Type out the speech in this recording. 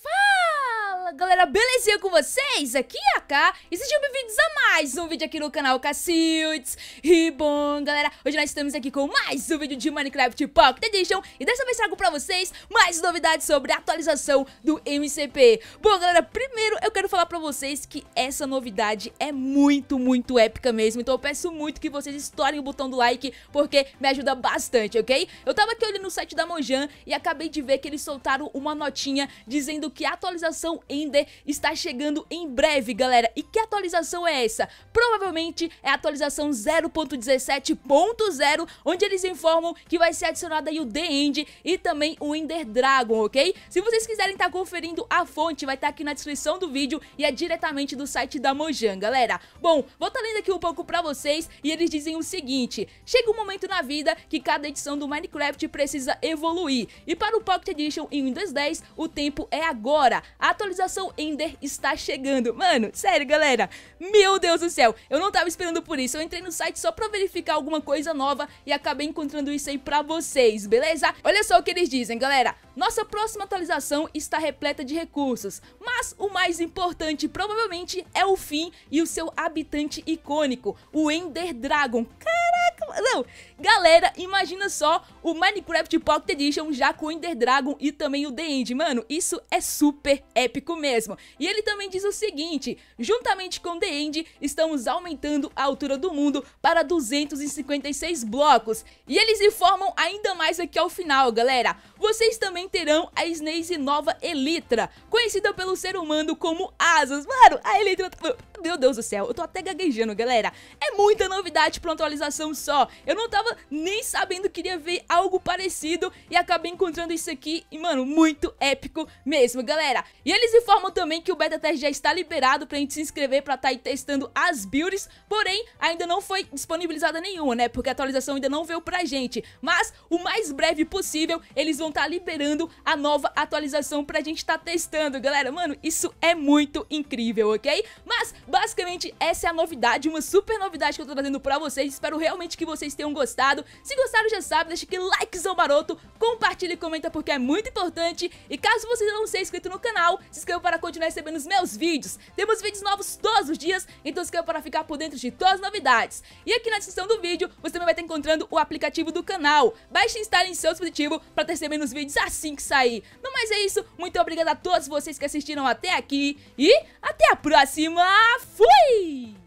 Fala, galera, belezinha com vocês? Aqui é a K e sejam bem-vindos a mais um vídeo aqui no canal Cacildes E bom, galera, hoje nós estamos aqui com mais um vídeo de Minecraft Pocket Edition E dessa vez trago pra vocês mais novidades sobre a atualização do MCP Bom, galera, primeiro eu quero falar pra vocês que essa novidade é muito, muito épica mesmo Então eu peço muito que vocês estourem o botão do like porque me ajuda bastante, ok? Eu tava aqui olhando no site da Mojang e acabei de ver que eles soltaram uma notinha dizendo que a atualização Ender está chegando em breve, galera E que atualização é essa? Provavelmente é a atualização 0.17.0, onde eles informam que vai ser adicionada aí o The End e também o Ender Dragon, ok? Se vocês quiserem estar tá conferindo a fonte, vai estar tá aqui na descrição do vídeo e é diretamente do site da Mojang, galera. Bom, vou estar tá lendo aqui um pouco pra vocês e eles dizem o seguinte, chega um momento na vida que cada edição do Minecraft precisa evoluir, e para o Pocket Edition em Windows 10, o tempo é agora, a atualização Ender está chegando. Mano, sério, galera, meu Deus Deus do céu, eu não tava esperando por isso. Eu entrei no site só pra verificar alguma coisa nova e acabei encontrando isso aí pra vocês, beleza? Olha só o que eles dizem, galera. Nossa próxima atualização está repleta de recursos, mas o mais importante provavelmente é o fim e o seu habitante icônico, o Ender Dragon. cara! Não, galera, imagina só o Minecraft Pocket Edition já com o Ender Dragon e também o The End. Mano, isso é super épico mesmo. E ele também diz o seguinte, juntamente com The End, estamos aumentando a altura do mundo para 256 blocos. E eles informam ainda mais aqui ao final, galera vocês também terão a Snaze Nova Elytra, conhecida pelo ser humano como Asas. Mano, a Elytra... Tá- Meu Deus do céu, eu tô até gaguejando, galera. É muita novidade pra uma atualização só. Eu não tava nem sabendo que iria ver algo parecido e acabei encontrando isso aqui e, mano, muito épico mesmo, galera. E eles informam também que o beta test já está liberado pra gente se inscrever pra estar tá aí testando as builds, porém, ainda não foi disponibilizada nenhuma, né? Porque a atualização ainda não veio pra gente. Mas, o mais breve possível, eles vão tá liberando a nova atualização pra gente tá testando, galera. Mano, isso é muito incrível, ok? Mas, basicamente, essa é a novidade, uma super novidade que eu tô trazendo pra vocês. Espero realmente que vocês tenham gostado. Se gostaram, já sabe, deixa aquele likezão maroto, compartilha e comenta porque é muito importante. E caso você não seja inscrito no canal, se inscreva para continuar recebendo os meus vídeos. Temos vídeos novos todos os dias, então se inscreva para ficar por dentro de todas as novidades. E aqui na descrição do vídeo, você também vai estar encontrando o aplicativo do canal. Baixe e instale em seu dispositivo para estar tá recebendo nos vídeos assim que sair. Não, mas é isso. Muito obrigado a todos vocês que assistiram até aqui. E até a próxima. Fui!